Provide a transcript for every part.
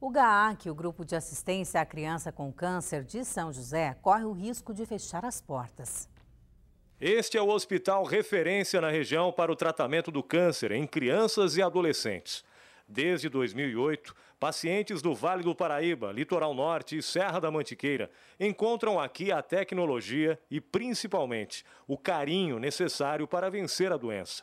O GAAC, é o Grupo de Assistência à Criança com Câncer de São José, corre o risco de fechar as portas. Este é o hospital referência na região para o tratamento do câncer em crianças e adolescentes. Desde 2008, pacientes do Vale do Paraíba, Litoral Norte e Serra da Mantiqueira encontram aqui a tecnologia e, principalmente, o carinho necessário para vencer a doença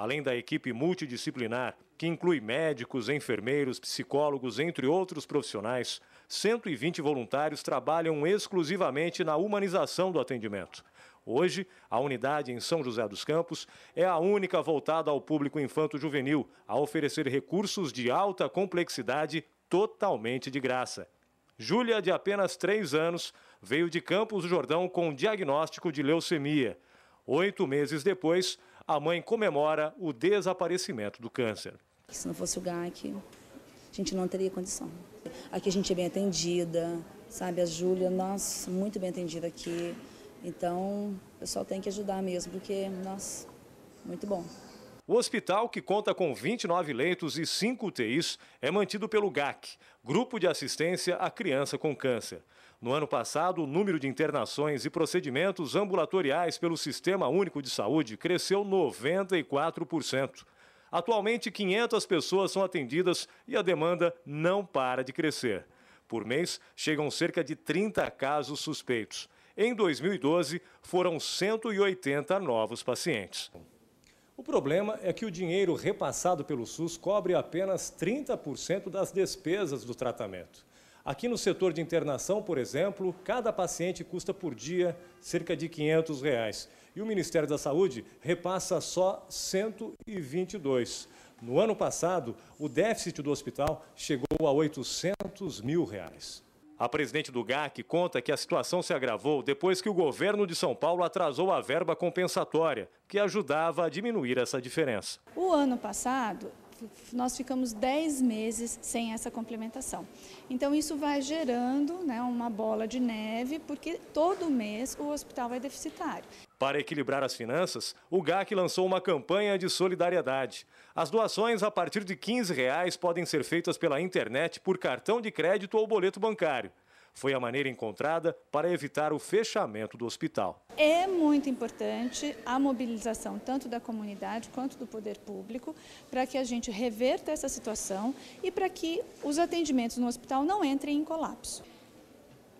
além da equipe multidisciplinar, que inclui médicos, enfermeiros, psicólogos, entre outros profissionais, 120 voluntários trabalham exclusivamente na humanização do atendimento. Hoje, a unidade em São José dos Campos é a única voltada ao público infanto-juvenil, a oferecer recursos de alta complexidade totalmente de graça. Júlia, de apenas 3 anos, veio de Campos do Jordão com um diagnóstico de leucemia. Oito meses depois, a mãe comemora o desaparecimento do câncer. Se não fosse o GAC, a gente não teria condição. Aqui a gente é bem atendida, sabe? A Júlia, nossa, muito bem atendida aqui. Então, o pessoal tem que ajudar mesmo, porque, nossa, muito bom. O hospital, que conta com 29 leitos e 5 UTIs, é mantido pelo GAC, Grupo de Assistência à Criança com Câncer. No ano passado, o número de internações e procedimentos ambulatoriais pelo Sistema Único de Saúde cresceu 94%. Atualmente, 500 pessoas são atendidas e a demanda não para de crescer. Por mês, chegam cerca de 30 casos suspeitos. Em 2012, foram 180 novos pacientes. O problema é que o dinheiro repassado pelo SUS cobre apenas 30% das despesas do tratamento. Aqui no setor de internação, por exemplo, cada paciente custa por dia cerca de 500 reais. E o Ministério da Saúde repassa só 122. No ano passado, o déficit do hospital chegou a 800 mil reais. A presidente do GAC conta que a situação se agravou depois que o governo de São Paulo atrasou a verba compensatória, que ajudava a diminuir essa diferença. O ano passado, nós ficamos 10 meses sem essa complementação. Então, isso vai gerando né, uma bola de neve, porque todo mês o hospital é deficitário. Para equilibrar as finanças, o GAC lançou uma campanha de solidariedade. As doações a partir de R$ 15 reais podem ser feitas pela internet por cartão de crédito ou boleto bancário. Foi a maneira encontrada para evitar o fechamento do hospital. É muito importante a mobilização tanto da comunidade quanto do poder público para que a gente reverta essa situação e para que os atendimentos no hospital não entrem em colapso.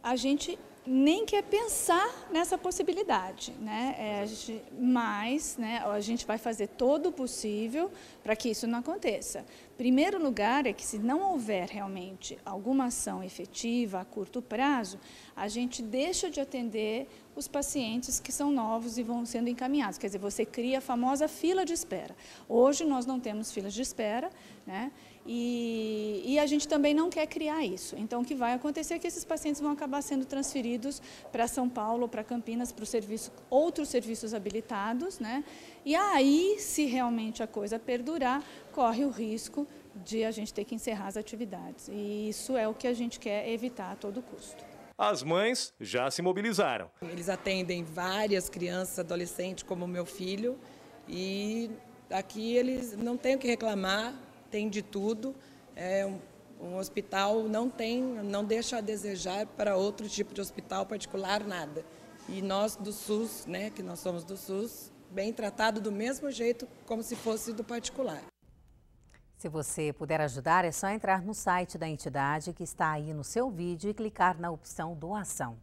A gente nem quer pensar nessa possibilidade, né? É, a gente, mas né, a gente vai fazer todo o possível para que isso não aconteça. Primeiro lugar é que se não houver realmente alguma ação efetiva a curto prazo, a gente deixa de atender os pacientes que são novos e vão sendo encaminhados. Quer dizer, você cria a famosa fila de espera. Hoje nós não temos filas de espera, né? E, e, a gente também não quer criar isso. Então, o que vai acontecer é que esses pacientes vão acabar sendo transferidos para São Paulo, para Campinas, para serviço, outros serviços habilitados. Né? E aí, se realmente a coisa perdurar, corre o risco de a gente ter que encerrar as atividades. E isso é o que a gente quer evitar a todo custo. As mães já se mobilizaram. Eles atendem várias crianças, adolescentes, como o meu filho, e aqui eles não têm o que reclamar, tem de tudo. É um, um hospital não tem, não deixa a desejar para outro tipo de hospital particular nada. E nós do SUS, né, que nós somos do SUS, bem tratado do mesmo jeito como se fosse do particular. Se você puder ajudar, é só entrar no site da entidade que está aí no seu vídeo e clicar na opção doação.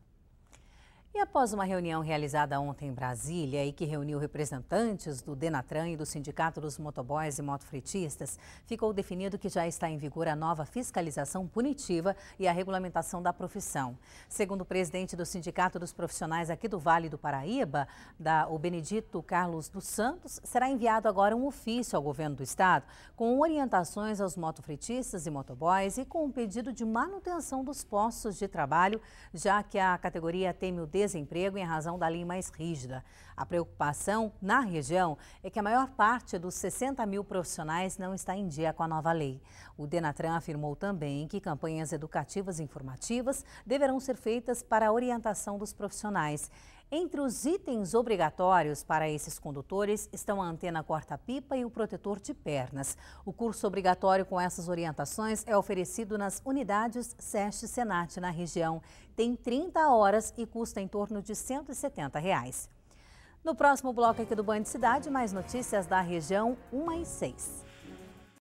E após uma reunião realizada ontem em Brasília e que reuniu representantes do Denatran e do Sindicato dos Motoboys e Motofretistas, ficou definido que já está em vigor a nova fiscalização punitiva e a regulamentação da profissão. Segundo o presidente do Sindicato dos Profissionais aqui do Vale do Paraíba, da, o Benedito Carlos dos Santos, será enviado agora um ofício ao governo do estado com orientações aos motofretistas e motoboys e com um pedido de manutenção dos postos de trabalho, já que a categoria teme o des desemprego em razão da lei mais rígida. A preocupação na região é que a maior parte dos 60 mil profissionais não está em dia com a nova lei. O Denatran afirmou também que campanhas educativas e informativas deverão ser feitas para a orientação dos profissionais. Entre os itens obrigatórios para esses condutores estão a antena corta-pipa e o protetor de pernas. O curso obrigatório com essas orientações é oferecido nas unidades SEST Senat na região. Tem 30 horas e custa em torno de R$ 170. Reais. No próximo bloco aqui do Banho de Cidade, mais notícias da região 1 e 6.